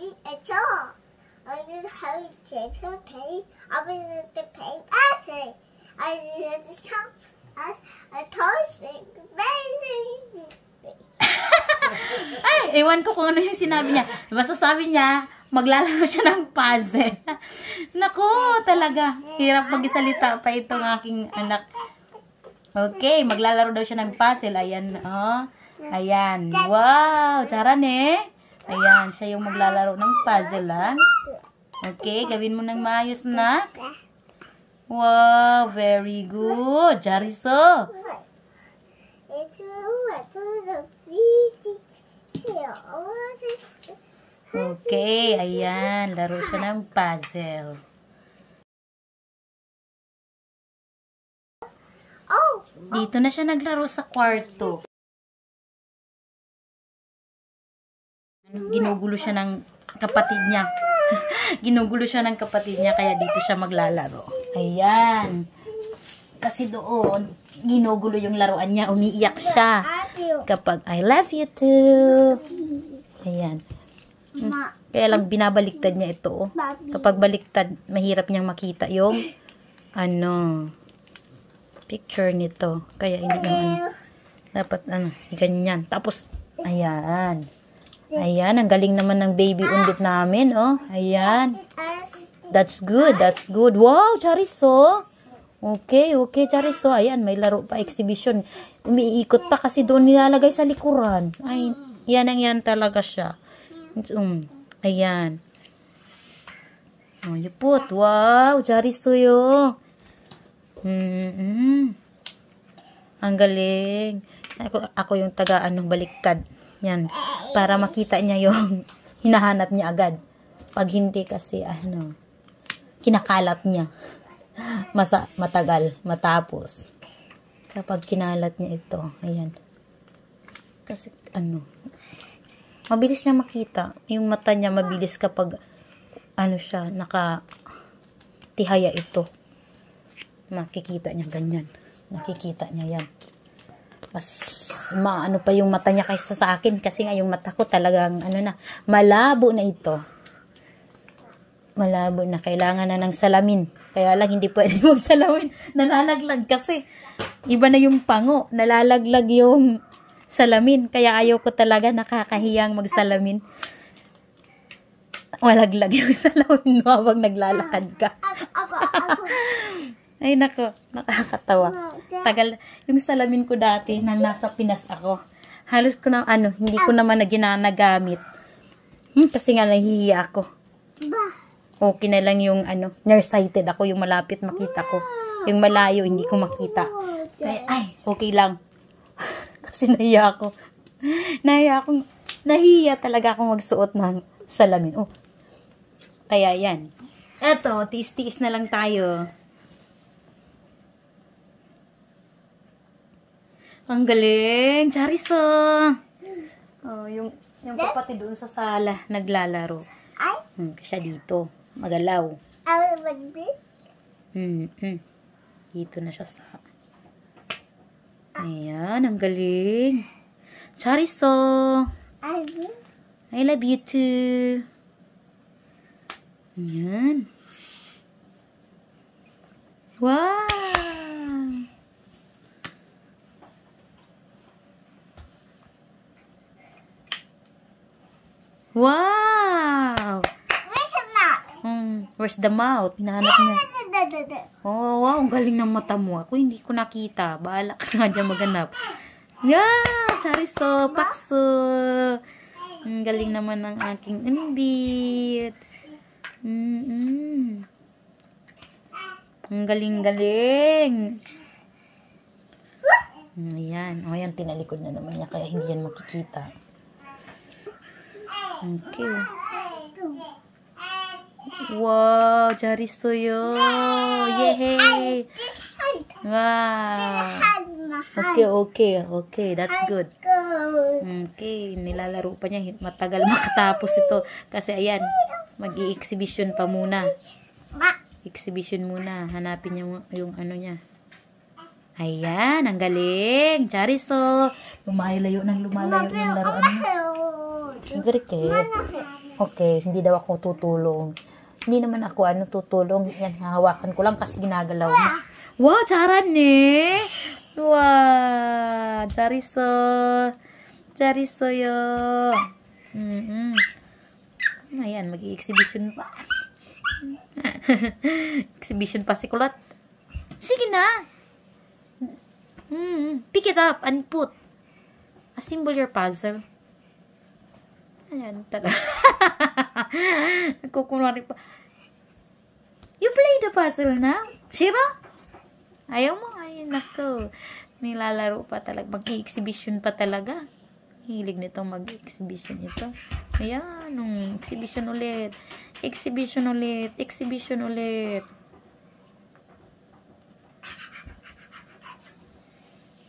in a jar. I just have you create a paint. I will the paint essay. I did the top as a toasting baby. Ay, ewan ko kung ano yung sinabi niya. Basta sabi niya, maglalaro siya ng puzzle. Nako, talaga. Hirap magsalita pa itong aking anak. Okay, maglalaro daw siya ng puzzle. Ayan, oh. Ayan. Wow, charan eh. Ayan, siya yung maglalaro ng puzzle, ha? Okay, gawin mo ng maayos na. Wow, very good. Jariso. Okay, ayan. Laro siya ng puzzle. Oh, Dito na siya naglaro sa kwarto. ginugulo siya ng kapatid niya. ginugulo siya ng kapatid niya kaya dito siya maglalaro. Ayan. Kasi doon, ginugulo yung laruan niya. Umiiyak siya. Kapag, I love you too. Ayan. Kaya lang binabaliktad niya ito. Oh. Kapag baliktad, mahirap niyang makita yung ano picture nito. Kaya hindi naman dapat ano, ganyan. Tapos, ayan. Ayan, ang galing naman ng baby umbit namin, oh. Ayan. That's good, that's good. Wow, Chariso! Okay, okay, Chariso. Ayan, may laro pa, exhibition. Umiikot pa kasi doon nilalagay sa likuran. Ay, yan ang yan talaga siya. Um, ayan. Oh, yupot. Wow, Chariso yun. Mm -hmm. Ang galing. Ako, ako yung taga ano, baliktad. Yan. Para makita niya yung hinahanap niya agad. Pag hindi kasi, ano, kinakalat niya. Masa, matagal, matapos. Kapag kinalat niya ito, ayan. Kasi, ano, mabilis niya makita. Yung mata niya mabilis kapag, ano siya, naka, tihaya ito. Makikita niya ganyan. Nakikita niya yan. Mas mas maano pa yung mata niya kaysa sa akin kasi nga yung mata ko talagang ano na malabo na ito malabo na kailangan na ng salamin kaya lang hindi pwede magsalawin nalalaglag kasi iba na yung pango nalalaglag yung salamin kaya ayaw ko talaga nakakahiyang magsalamin malaglag yung salamin mo habang naglalakad ka ay, nako. Nakakatawa. Tagal. Yung salamin ko dati na nasa Pinas ako. Halos ko na, ano, hindi ko ah. naman na ginanagamit. Hmm, kasi nga nahihiya ako. Okay na lang yung, ano, nearsighted ako, yung malapit makita ko. Yung malayo, hindi ko makita. Ay, ay okay lang. kasi nahiya ako. Nahiya ako. Nahiya talaga ako magsuot ng salamin. Oh. Kaya yan. Eto, tiis-tiis na lang tayo. Ang galing. Charissa. Oh, yung, yung kapatid doon sa sala, naglalaro. Ay? Hmm, siya dito. Magalaw. Ay, mm -hmm. Dito na siya sa... Ayan, ang galing. Charissa. I love you. I love you too. Ayan. Wow! Wow! Where's the mouth? Hmm, where's the mouth? Pinahanap niya. Oh, wow. Ang galing ng mata mo. Ako hindi ko nakita. Bahala ka nga dyan maganap. Yeah! Chariso! Pakso! Ang galing naman ng aking unbeat. Mm -mm. Ang galing-galing. Ayan. O, yan. Tinalikod na naman niya. Kaya hindi yan makikita. Thank you. Wow, 잘했어요. Yay. Wow. Okay, okay, okay. That's good. Okay, nilalaro pa niya. Matagal makatapos ito. Kasi ayan, mag-i-exhibition pa muna. Exhibition muna. Hanapin niya yung ano niya. Ayan, ang galing. Chariso. Lumalayo ng lumalayo ng laruan. Mo. Grike. Okay, hindi daw ako tutulong. Hindi naman ako ano tutulong. Yan, hawakan ko lang kasi ginagalaw niya. Wow, charan ni. Wow, chariso. Chariso yo. Mm -mm. Ayan, mag-exhibition pa. exhibition pa si Kulat. Sige na. Mm, pick it up and put. Assemble your puzzle. Ayan, tala. Nagkukunwari pa. You play the puzzle na? Shira? Ayaw mo? Ay, nako. Nilalaro pa talaga. Mag-exhibition pa talaga. Hilig nito mag-exhibition ito. Ayan, nung exhibition ulit. Exhibition ulit. Exhibition ulit.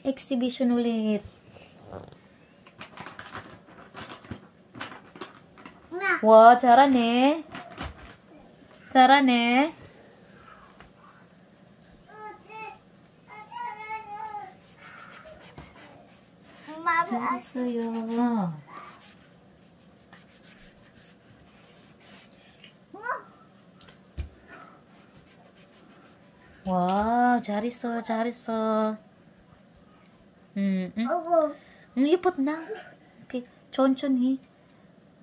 Exhibition ulit. 와 잘하네 잘하네 잘했어요 와 잘했어 잘했어 응 응. 응. 응, 예뻤나? 이렇게 천천히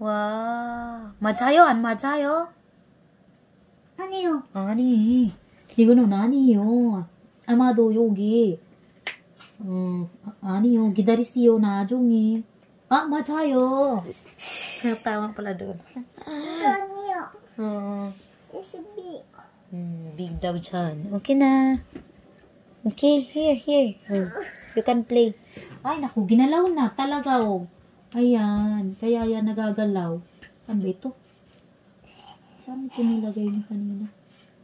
와, 맞아요? 안 맞아요? 아니요. 아니, 이거는 아니요. 아마도 여기, 음, 아니요. 기다리세요, 나중에. 아, 맞아요. Tawang p o o 아니요. big. Hmm, b g d a y a n Okay na. Okay, here, here. Oh, you can play. Ay, naku, ginalaw na talaga, oh. Ayan. Kaya yan nagagalaw. Ano ba ito? Saan ito nilagay niya kanina?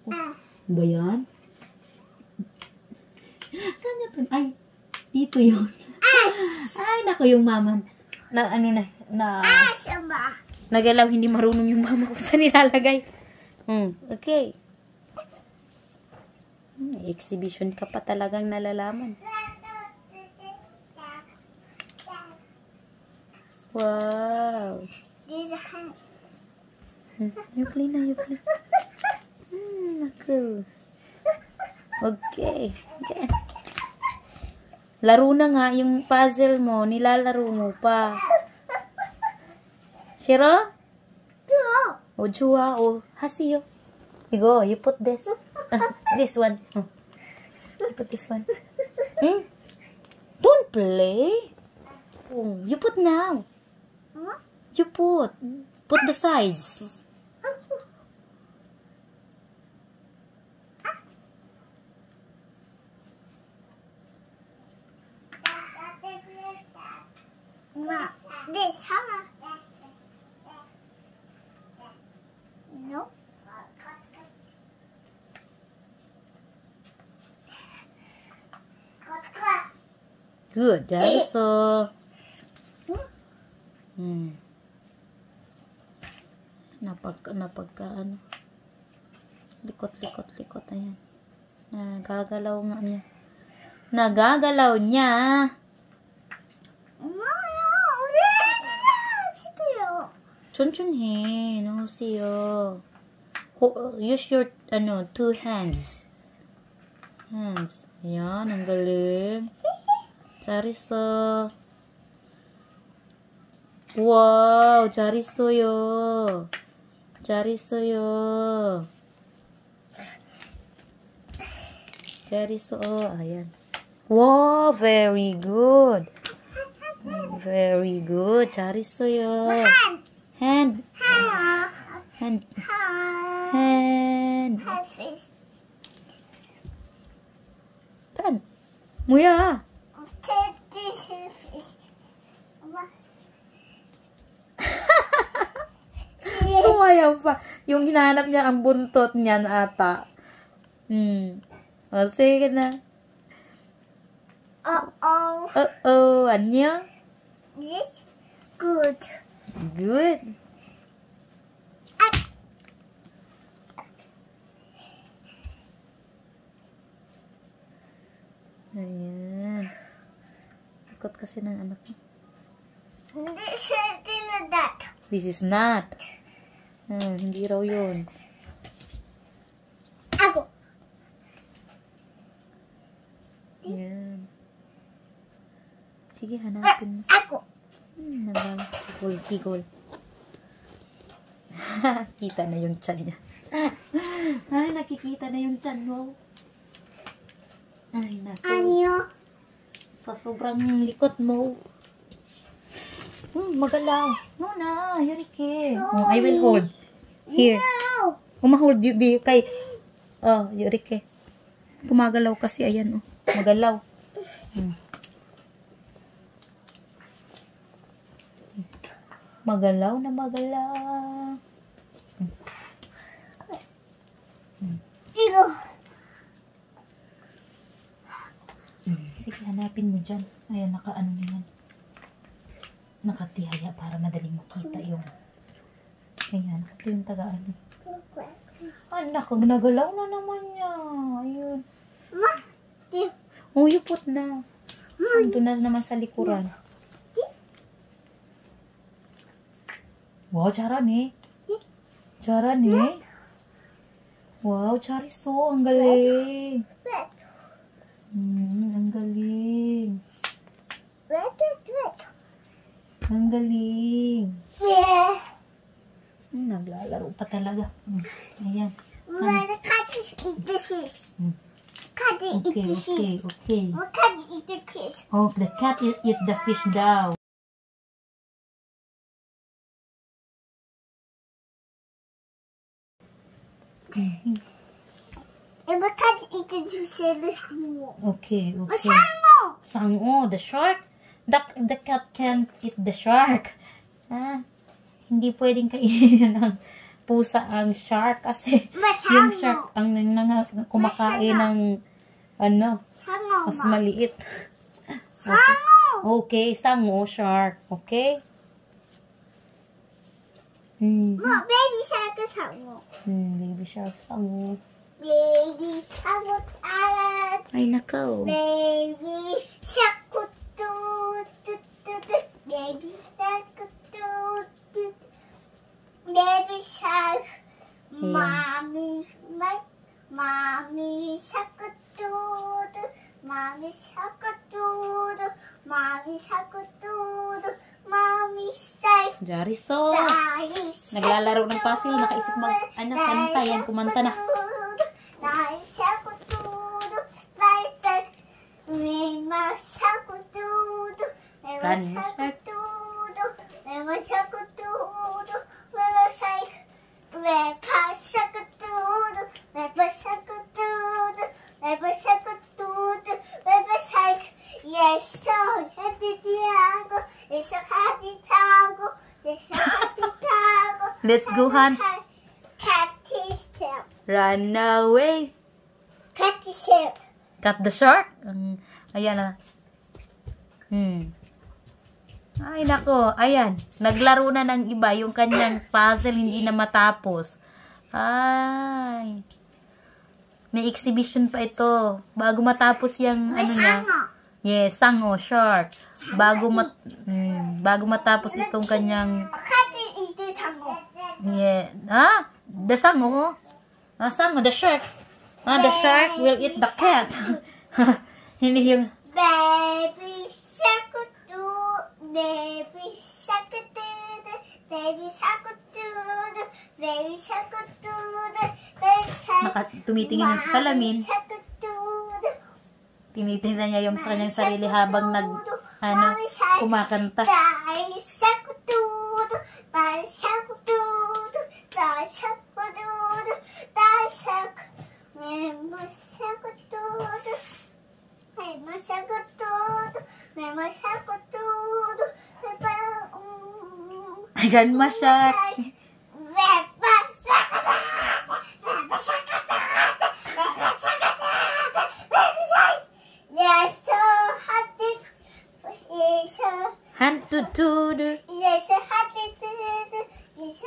Oh, ba yan? Saan na ito? Ay, dito yon. Ay, nako yung mama. Na, ano na, na... Nagalaw, hindi marunong yung mama ko saan nilalagay. Hmm, okay. Hmm, exhibition ka pa talagang nalalaman. Wow. This a hand. You play na, you play. Hmm, naku. Okay. Laro na nga yung puzzle mo. Nilalaro mo pa. Shiro? Oh, Juwa. O, oh, Juwa. O, Hasiyo. You go. You put this. Ah, this one. Oh. You put this one. Hmm? Don't play. Oh, you put now. Huh? You put. Put the sides. This, huh? No. Good, dinosaur. all. Hmm. Napag, napagka, ano, likot, likot, likot, ayan. Nagagalaw nga niya. Nagagalaw niya. 천천히 넣으세요. Oh, use your ano, two hands. Hands. Ayan, ang galing. 잘 있어. 우와 잘했어요 잘했어요 잘했어 아야 와 very good very good 잘했어요 hand hand hand 단 뭐야 ayaw pa. Yung hinahanap niya ang buntot niya na ata. Hmm. O, sige na. Uh-oh. Uh-oh. Ano? This good. Good. Ayan. Ikot kasi ng anak mo. This is not This is not. Hmm, hindi raw yun. Ako. Yan. Sige, hanapin mo. Ako. Ah, hmm, nagkikol, kikol. Kita na yung chan niya. Ay, nakikita na yung chan mo. Ay, naku. Anyo. Sa sobrang likot mo. Hmm, magalaw. No na, Yurike. Oh, I will hold. Here. No! Umahold you, be, kay, oh, Yurike. Pumagalaw kasi, ayan, oh. Magalaw. Hmm. Magalaw na magalaw. Ito. Sige, hanapin mo dyan. Ayan, naka-ano yan. Nakatihaya para madaling makita yung... Ayan, ito yung taga ano. Anak, ang nagalaw na naman niya. Ayun. Ma, Uyupot oh, na. Ando na naman sa likuran. Wow, 잘하네. 잘하네. Eh. Eh. Wow, chariso. Ang galing. Hmm, ang galing. Ang galing. Yeah. Hmm, naglalaro pa talaga. Hmm. Ayan. Mama, can't eat the fish. Hmm. Cat eat the fish. Okay, okay. What cat eat the fish? Oh, the cat eat the fish daw. Eh, eh, okay. And what cat eat the juice Okay, okay. The sango! the shark? The, the cat can't eat the shark. Huh? Ah hindi pwedeng kainin ng pusa ang shark kasi Masango. yung shark ang nang, nang, kumakain Masango. ng ano, sango mas maliit. Sango! Okay, sango shark. Okay? Mm. Ma, baby shark sango. Mm, baby shark sango. Baby shark alat. Ay, nakaw. Baby shark tututututut. Baby shark, baby shark, hmm. Ayan. mommy, my, mommy shark, dude, mommy shark, dude, mommy shark, dude, mommy shark. Jariso. Naglalaro ng puzzle, nakaisip mag, ano, kanta yan, kumanta na. Spanish. Let's go, hon. Run away. Cut the shark. Cut the shark? Ayan na. Hmm. Ay, nako. Ayan. Naglaro na ng iba. Yung kanyang puzzle hindi na matapos. Ay. May exhibition pa ito. Bago matapos yung May ano niya. Yes, sango, short. Bago mat mm, bago matapos itong kanyang Yeah. Ah, the sango. Ah, sango, the shark. Ah, the shark will eat the cat. Hindi yung Baby Very shakadoodle, very shakadoodle, very shakadoodle, very shakadoodle. Naka, tumitingin niya sa salamin. Tinitingnan niya yung sa kanyang sarili habang nag, ano, kumakanta. Very shakadoodle, Nagmasyal ko tudo. Nagmasyal. Hand to do do. Yes, I had to do do. Yes, I had to do do. Yes,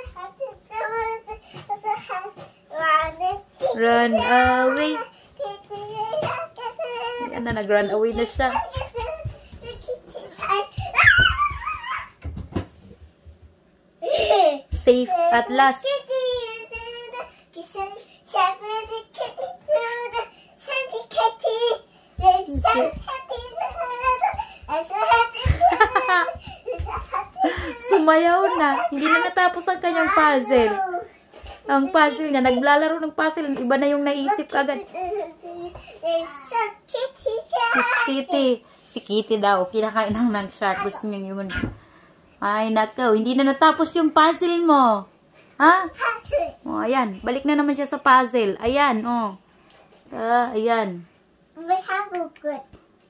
I had to run away. na, nag-run away na siya. Safe at last. Sumayaw na. Hindi na natapos ang kanyang puzzle. Ang puzzle niya. Naglalaro ng puzzle. Iba na yung naisip agad. Miss Kitty. Si Kitty daw, kinakain ng ng shark. Gusto niya yun. Ay, nako. Hindi na natapos yung puzzle mo. Ha? Puzzle. Oh, ayan. Balik na naman siya sa puzzle. Ayan, oh. Uh, ayan. Masagugod.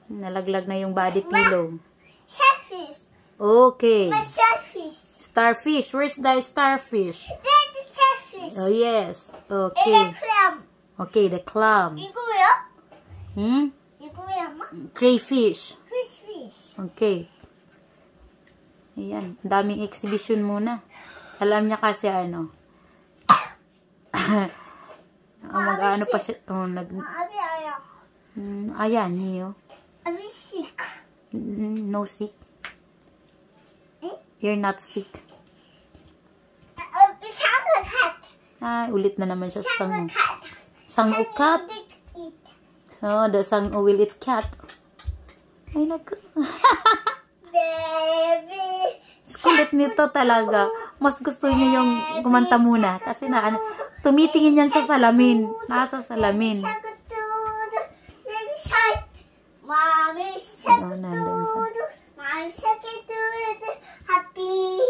Nalaglag na yung body pillow. Starfish. Okay. Starfish. Starfish. Where's the starfish? The starfish. Oh, yes. Okay. And the clam. Okay, the clam. Hmm? kuya, ma? Mm, crayfish. Crayfish. Okay. Ayan. Daming exhibition muna. Alam niya kasi ano. oh, ah, mag-ano pa siya. Oh, nag... Abi, ayaw. Mm, ayan, niyo. Abi, ano sick. No sick. Eh? You're not sick. Abi, uh, uh, sangukat. Ah, ulit na naman siya. Sangukat. Sangukat. Sangukat. Oh, dasang oh, will it cat. Ay, naku. Baby. Kulit nito talaga. Mas gusto niya yung kumanta muna. Kasi na, ano, tumitingin yan sa salamin. Nasa salamin. Mami, sakit tudo. Mami, sakit tudo. Happy.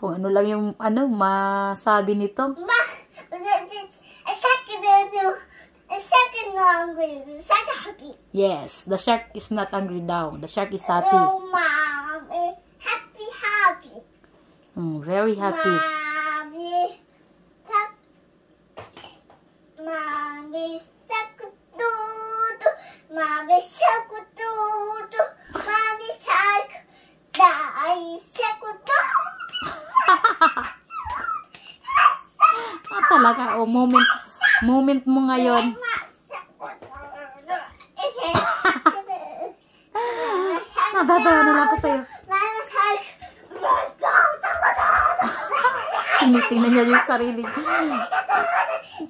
Kung ano lang yung, ano, masabi nito. Ma, sakit tudo. The second angry. The shark happy. Yes, the shark is not angry Down. The shark is happy. Oh, mommy. Happy, happy. Mm, very happy. Mommy. Mommy. Mommy sakututu. Mommy die, sak. Dai sakutu. ah, talaga. O, oh, moment. moment mo ngayon. Nadadawa na lang ako sa'yo. Tinitingnan niya yung sarili niya.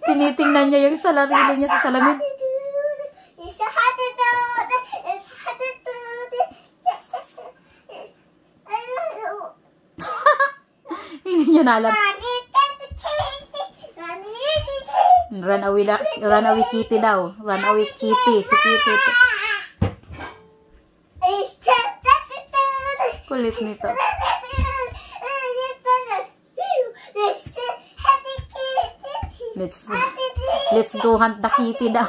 Tinitingnan niya yung sarili niya sa salamin. Hindi niya nalang. Runaway, da, runaway kitty daw. Runaway kitty. Si kitty. Kulit nito. Let's, let's go hunt the kitty daw.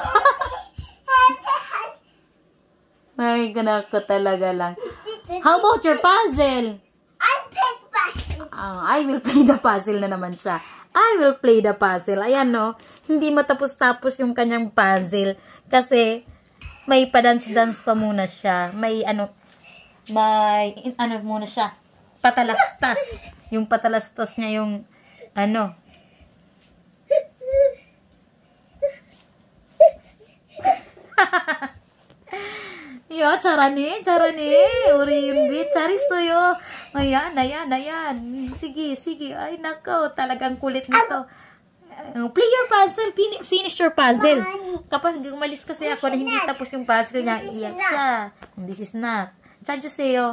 May ganap ko talaga lang. How about your puzzle? I play puzzle. Uh, ah, I will play the puzzle na naman siya. I will play the puzzle. Ayan, no? hindi matapos-tapos yung kanyang puzzle. Kasi, may pa-dance-dance pa muna siya. May ano, may, ano muna siya, patalastas. Yung patalastas niya yung, ano, Yo, charani, charani. Uri yun bit, charisoyo. Ayan, ayan, ayan. Sige, sige. Ay, nako, talagang kulit nito. Oh, play your puzzle. Finish your puzzle. Kapag umalis kasi ako na hindi tapos yung puzzle niya, iyak siya. This is not. Chanjo sa'yo.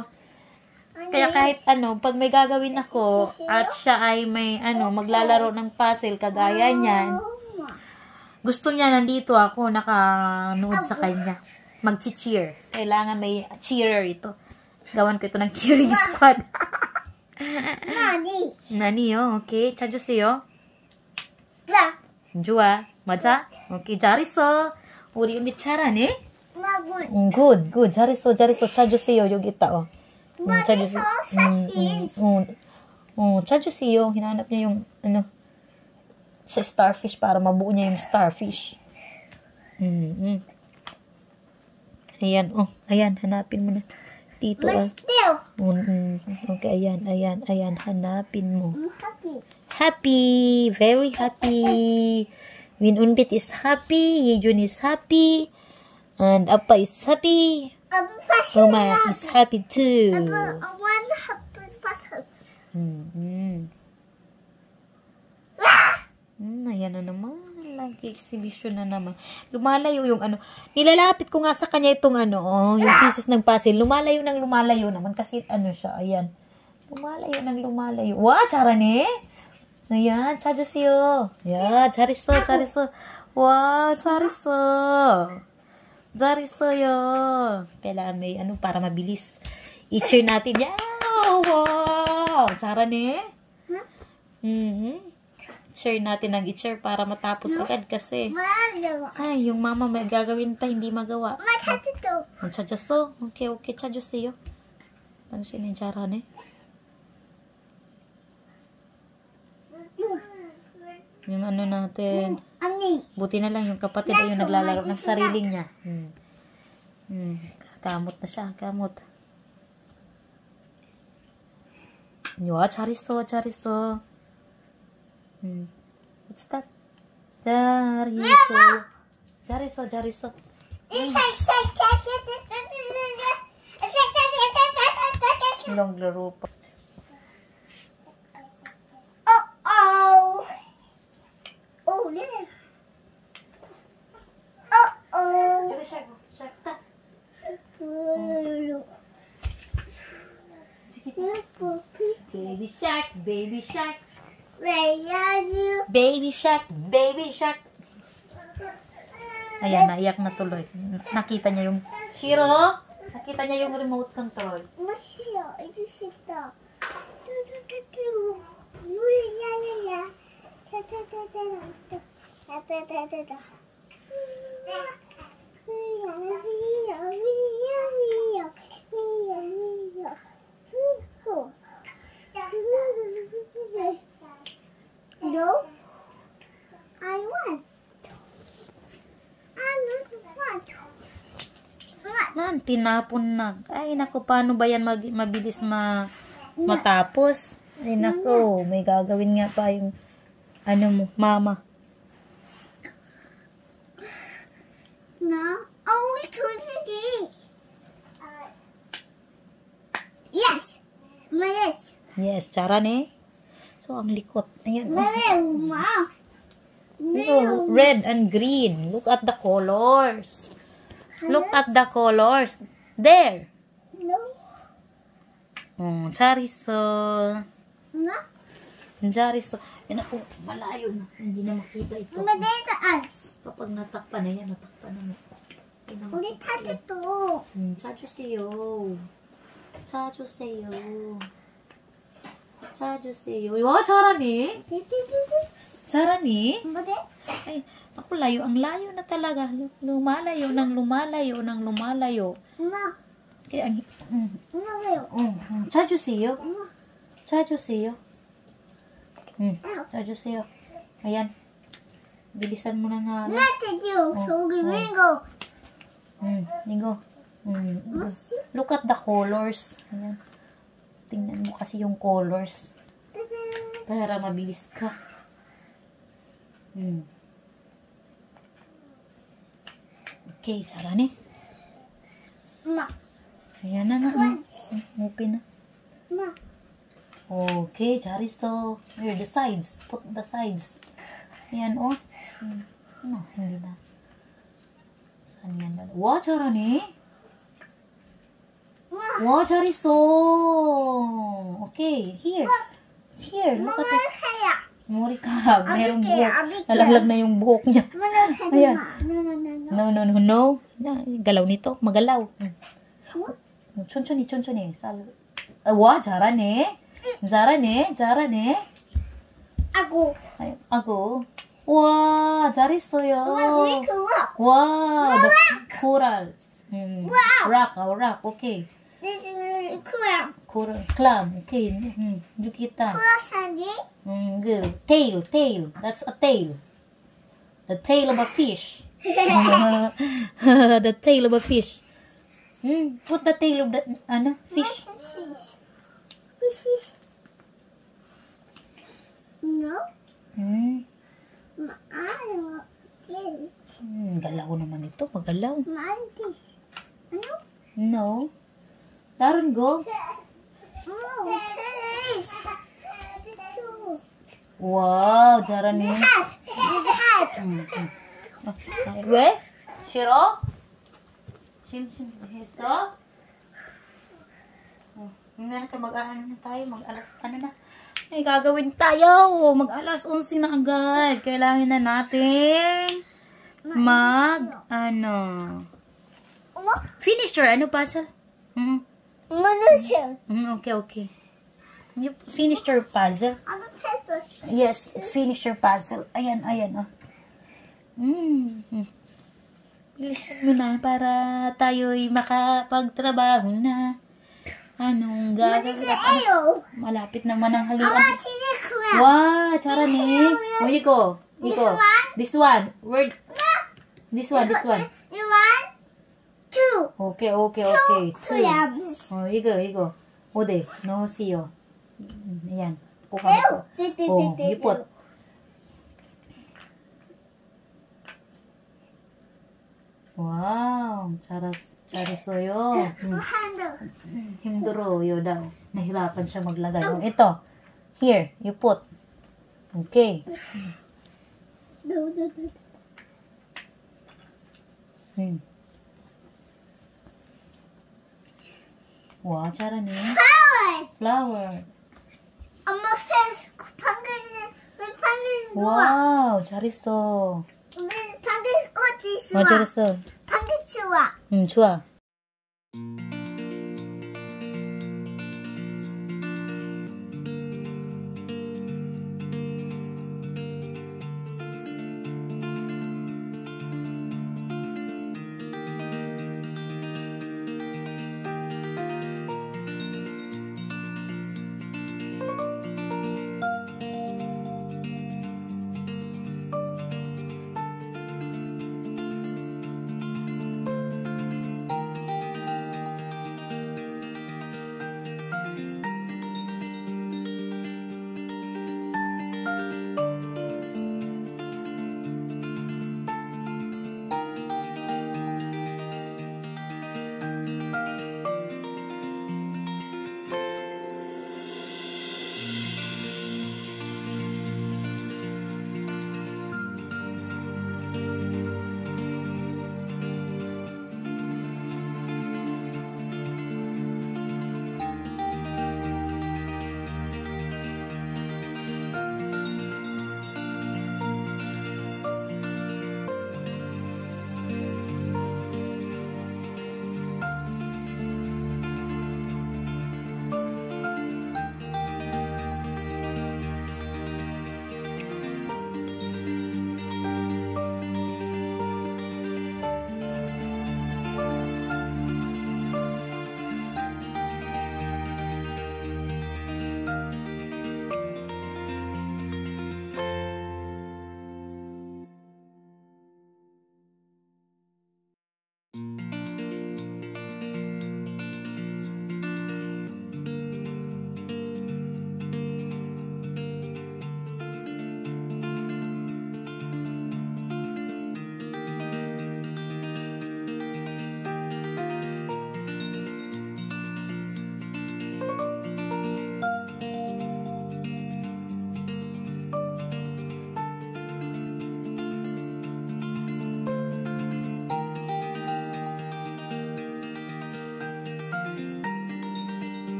Kaya kahit ano, pag may gagawin ako at siya ay may ano, maglalaro ng puzzle kagaya niyan, gusto niya nandito ako nakanood sa kanya. Mag-cheer. Kailangan may cheerer ito. Gawan ko ito ng cheering squad. Nani. Nani, oh. Okay. Chanjo sa'yo. 좋아. 맞아? 오케이. 잘했어. 우리 언니 잘하네? 엄마 굿. 응, 굿. 굿. 잘했어. 잘했어. 찾으세요. 여기 있다. 어. 응, 찾으세요. 응, 응, 응. 어, 찾으세요. Hinanap niya yung, ano, sa starfish para mabuo niya yung starfish. Mm -hmm. Ayan, oh. Ayan, hanapin mo na. Dito, ah. Oh, mm -hmm. Okay, ayan, ayan, ayan. Hanapin mo. Mm, happy, very happy. Winunbit is happy, Yejun is happy, and Appa is happy. Oma is happy too. Mm -hmm. Hmm, ayan na naman. Lagi exhibition na naman. Lumalayo yung ano. Nilalapit ko nga sa kanya itong ano, oh, yung ah! pieces ng puzzle. Lumalayo nang lumalayo naman kasi ano siya, ayan. Lumalayo nang lumalayo. Wow, charane! 야, 찾으세요. 야, 잘했어, 잘했어. 와, 잘했어. 잘했어요. Kailangan may ano para mabilis. I-share natin. Yeah! Wow! Chara ni. -hmm. Share natin ang i-share para matapos agad kasi. Ay, yung mama may gagawin pa, hindi magawa. Machajaso. Machajaso. Okay, okay. Chajaso. Pansin ni Charane. Yung ano natin. Ani. Buti na lang yung kapatid ay yung naglalaro ng sarili niya. Hmm. Hmm. Kamot na siya. Kamot. Ywa, chariso, chariso. Hmm. What's that? Chariso. Chariso, chariso. Ilong laro pa. Baby Shark. Baby Shark. Baby Shark. Ayan, naiyak na tuloy. Nakita niya yung... Shiro, oh. nakita niya yung remote control. Masya, ito sito. Cool. No, I want. I want. Nan, tinapon na. Ay, nako, paano ba yan mag, mabilis ma, matapos? Ay, nako, may gagawin nga pa yung, ano mo, mama. No, only two today. Uh, yes, my Yes, charan eh. So, ang likot. Ayan. Oh. No, red and green. Look at the colors. Look at the colors. There. No. Hmm, oh, chariso. No. Chariso. Ina ako, malayo na. Hindi na makita ito. Madali taas. Kapag natakpan na yan, natakpan na mo. Hindi tayo ito. Hmm, chacho siyo. Chacho siyo. Chacho siyo. 찾아주세요. 와, 잘하니? 잘하니? Ay, ako layo. Ang layo na talaga. Lumalayo nang lumalayo nang lumalayo. 엄마. 그래, 아니. 응. 엄마가요. 응, 응. 찾아주세요. 엄마. 찾아주세요. 응, 찾아주세요. Ayan. Bilisan mo na nga. 엄마, 찾아요. 저기 민고. 응, 민고. 응. Look at the colors. Ayan. Tingnan mo kasi yung colors. Para mabilis ka. Hmm. Okay, tara ni. Ma. Ayan na nga. Ngupin hmm, na. Ma. Okay, Jari, so, here, the sides. Put the sides. Ayan, oh. Hmm. No, hindi na. Saan yan? Wow, Charani! Wow, chorizo. Okay, here. Here, look at it. Morikab. Mayroong buhok. Nalaglag na yung buhok niya. Ayan. No, no, no, no. Galaw nito. Magalaw. Chonchoni, chonchoni. Awa, jara ne. Jara ne, jara ne. Ako. Ako. Wow, 잘했어요. 와, wow, the corals. Wow. Rock, oh, rock, okay. This is clam. Coral clam. Okay. Mm, look at that. Coral sandy. Mm, good. Tail, tail. That's a tail. The tail of a fish. the tail of a fish. Mm, put the tail of the ano, fish. Fish. Fish, fish. No. Mm. Maano. Yes. Mm, galaw naman ito. Magalaw. Mantis. Ano? No. Darren, go. Oh, wow, 잘하네. 왜? 싫어? 심심했어? Ngayon ka mag-ano na tayo, mag-alas, ano na? Ay, gagawin tayo! Mag-alas 11 na agad. Kailangan na natin mag, ano? Finisher, ano puzzle? Mm -hmm. Manusia. Mm, okay, okay. You finished your puzzle. I'm a paper. Yes, finish your puzzle. Ayan, ayan, oh. Mm. Bilisan mo na para tayo'y makapagtrabaho na. Anong gagawin? Ano? Malapit naman ang haluan. Wow, charani. Eh. Oh, Iko. Iko. This one. Word. This one, this one. 오케이 오케이 오케이 투 어, 이거 이거 오대 넣으세요 얀 뽑아 어 이뻐 와우 잘했, 잘했어요 음. 힘들어요 daw nahirapan siya maglagay oh, ito here you put okay no, no, 와 잘하네. Flower. Flower. 엄마 face 방금 왜 방금 와우 잘했어. 우 방금 꽃이 좋아. 와 어, 잘했어. 방금 좋아. 응 좋아.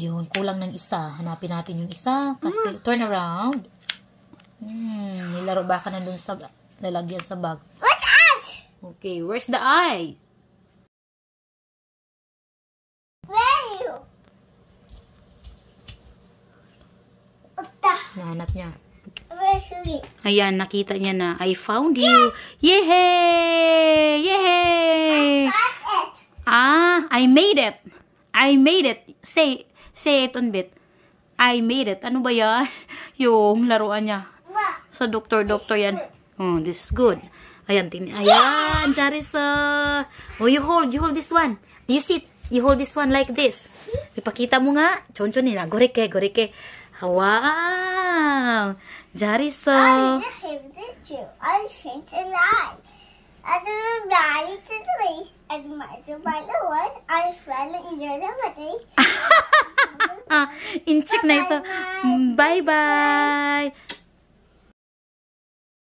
Ayun, kulang ng isa. Hanapin natin yung isa. Kasi, mm. turn around. Hmm, nilaro baka na dun sa lalagyan sa bag. What's us? Okay, where's the eye? Where you? Upta. Nahanap niya. Ayan, nakita niya na. I found you. Yeah. Yehey! Yehey! I found it. Ah, I made it. I made it. Say, Say on bit. I made it. Ano ba yan? Yung laruan niya. Sa so, doctor, doktor yan. Oh, this is good. Ayan, tingnan. Ayan, Charissa. Oh, you hold, you hold this one. You sit. You hold this one like this. Ipakita mo nga. Chonchon nila. Gorike, gorike. Wow. Jarissa. I have the two. I faint alive. ಅದು ಬಾಯಿತದ ಬೈ ಅದು ಮಾತ್ರ ಬಾಲ ವರ್ ಆ ಸ್ವಾಲ ಇರಲ್ಲ ಮತ್ತೆ ಇಂಚಿಕ್ ನೈತ ಬಾಯ್ ಬಾಯ್